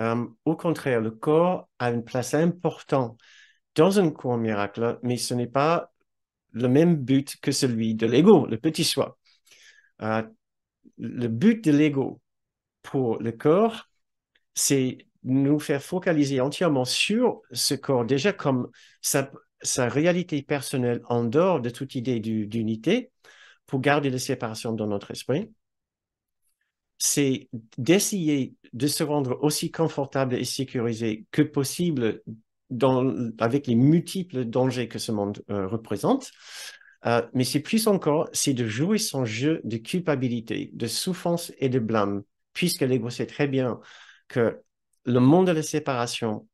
Euh, au contraire, le corps a une place importante dans un cours miracle, mais ce n'est pas le même but que celui de l'ego, le petit soi. Euh, le but de l'ego pour le corps, c'est nous faire focaliser entièrement sur ce corps, déjà comme sa, réalité personnelle en dehors de toute idée d'unité, pour garder la séparation dans notre esprit c'est d'essayer de se rendre aussi confortable et sécurisé que possible dans, avec les multiples dangers que ce monde euh, représente. Euh, mais c'est plus encore, c'est de jouer son jeu de culpabilité, de souffrance et de blâme, puisque l'ego sait très bien que le monde de la séparation,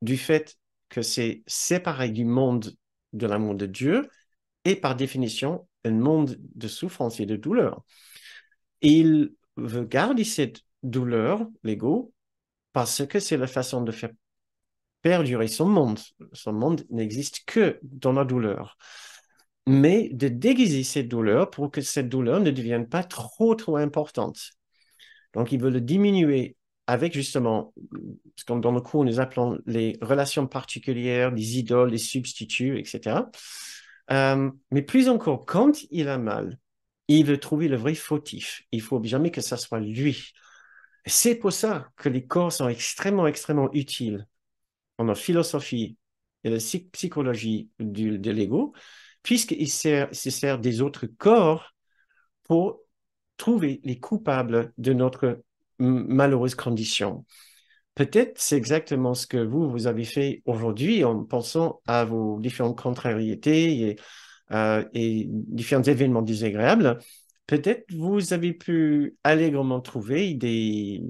du fait que c'est séparé du monde de l'amour de Dieu, est par définition un monde de souffrance et de douleur. Il veut garder cette douleur, l'ego, parce que c'est la façon de faire perdurer son monde. Son monde n'existe que dans la douleur. Mais de déguiser cette douleur pour que cette douleur ne devienne pas trop, trop importante. Donc, il veut le diminuer avec justement ce que dans le cours nous appelons les relations particulières, les idoles, les substituts, etc. Euh, mais plus encore, quand il a mal, il veut trouver le vrai fautif. Il faut jamais que ça soit lui. C'est pour ça que les corps sont extrêmement, extrêmement utiles en la philosophie et la psychologie du, de l'ego, puisqu'il se sert des autres corps pour trouver les coupables de notre malheureuse condition. Peut-être c'est exactement ce que vous, vous avez fait aujourd'hui en pensant à vos différentes contrariétés et euh, et différents événements désagréables, peut-être vous avez pu allègrement trouver des,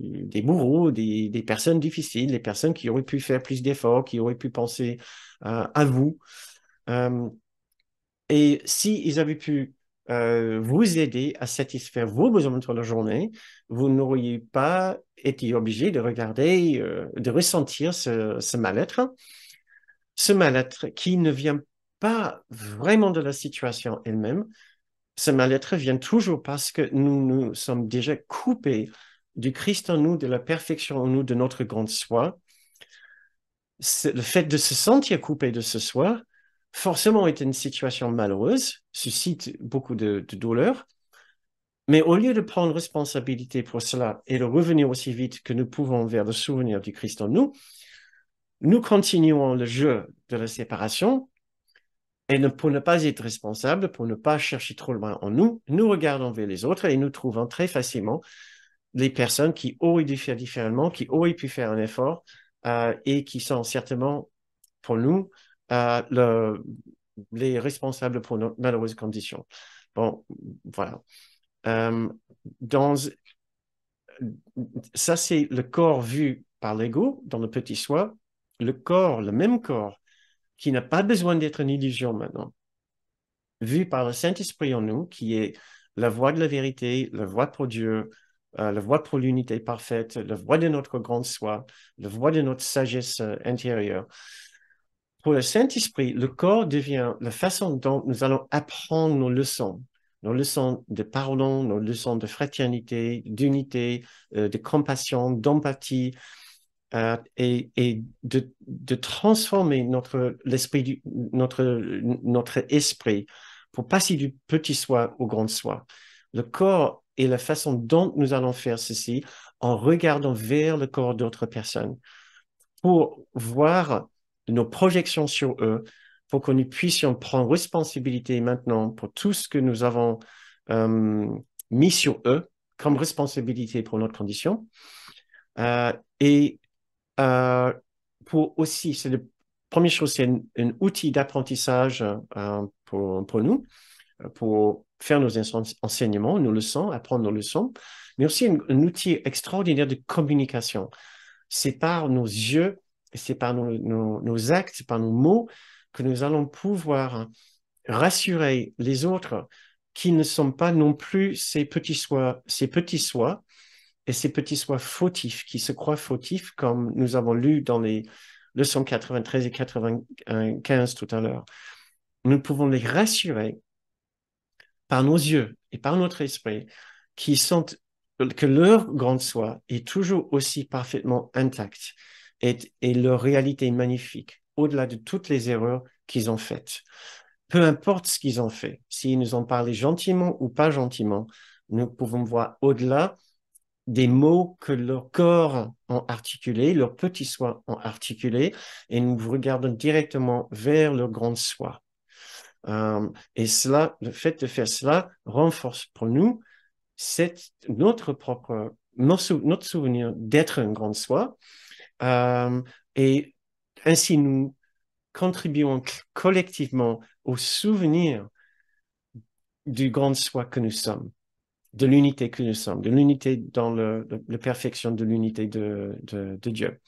bourreaux, des, personnes difficiles, des personnes qui auraient pu faire plus d'efforts, qui auraient pu penser euh, à vous. Euh, et si ils avaient pu vous aider à satisfaire vos besoins dans la journée, vous n'auriez pas été obligé de regarder, de ressentir ce, ce mal-être. Ce mal-être qui ne vient pas vraiment de la situation elle-même. Ce mal-être vient toujours parce que nous nous sommes déjà coupés du Christ en nous, de la perfection en nous, de notre grande soi. Le fait de se sentir coupé de ce soi, forcément est une situation malheureuse, suscite beaucoup de douleur, mais au lieu de prendre responsabilité pour cela et de revenir aussi vite que nous pouvons vers le souvenir du Christ en nous, nous continuons le jeu de la séparation et pour ne pas être responsable, pour ne pas chercher trop loin en nous, nous regardons vers les autres et nous trouvons très facilement les personnes qui auraient dû faire différemment, qui auraient pu faire un effort euh, et qui sont certainement, pour nous, euh, le, les responsables pour nos malheureuses conditions. Bon, voilà. Euh, dans, ça, c'est le corps vu par l'ego, dans le petit soi. Le corps, le même corps qui n'a pas besoin d'être une illusion maintenant, vu par le Saint-Esprit en nous, qui est la voie de la vérité, la voie pour Dieu, euh, la voie pour l'unité parfaite, la voie de notre grande soi, la voie de notre sagesse euh, intérieure. Pour le Saint-Esprit, le corps devient la façon dont nous allons apprendre nos leçons, nos leçons de pardon, nos leçons de fraternité, d'unité, euh, de compassion, d'empathie, euh, et, et de, de, transformer notre, l'esprit notre, notre esprit pour passer du petit soi au grand soi. Le corps et la façon dont nous allons faire ceci en regardant vers le corps d'autres personnes pour voir nos projections sur eux, pour que nous puissions prendre responsabilité maintenant pour tout ce que nous avons euh, mis sur eux comme responsabilité pour notre condition. Euh, et euh, pour aussi, c'est la première chose, c'est un, outil d'apprentissage euh, pour, nous, euh, pour faire nos enseignements, nos leçons, apprendre nos leçons, mais aussi un, outil extraordinaire de communication. C'est par nos yeux, c'est par nos, actes, par nos mots que nous allons pouvoir rassurer les autres qui ne sont pas non plus ces petits soins. ces petits et ces petits soins fautifs qui se croient fautifs, comme nous avons lu dans les leçons 93 et 95 tout à l'heure. Nous pouvons les rassurer par nos yeux et par notre esprit qui sentent que leur grande soi est toujours aussi parfaitement intacte et, leur réalité magnifique au-delà de toutes les erreurs qu'ils ont faites. Peu importe ce qu'ils ont fait, s'ils nous ont parlé gentiment ou pas gentiment, nous pouvons voir au-delà des mots que leur corps ont articulés, leur petit soi ont articulé et nous regardons directement vers le grand soi. Euh, et cela, le fait de faire cela renforce pour nous cette, notre propre, notre, souvenir d'être un grand soi. Euh, et ainsi, nous contribuons collectivement au souvenir du grand soi que nous sommes de l'unité que nous sommes, de l'unité dans le, la perfection de l'unité de, Dieu.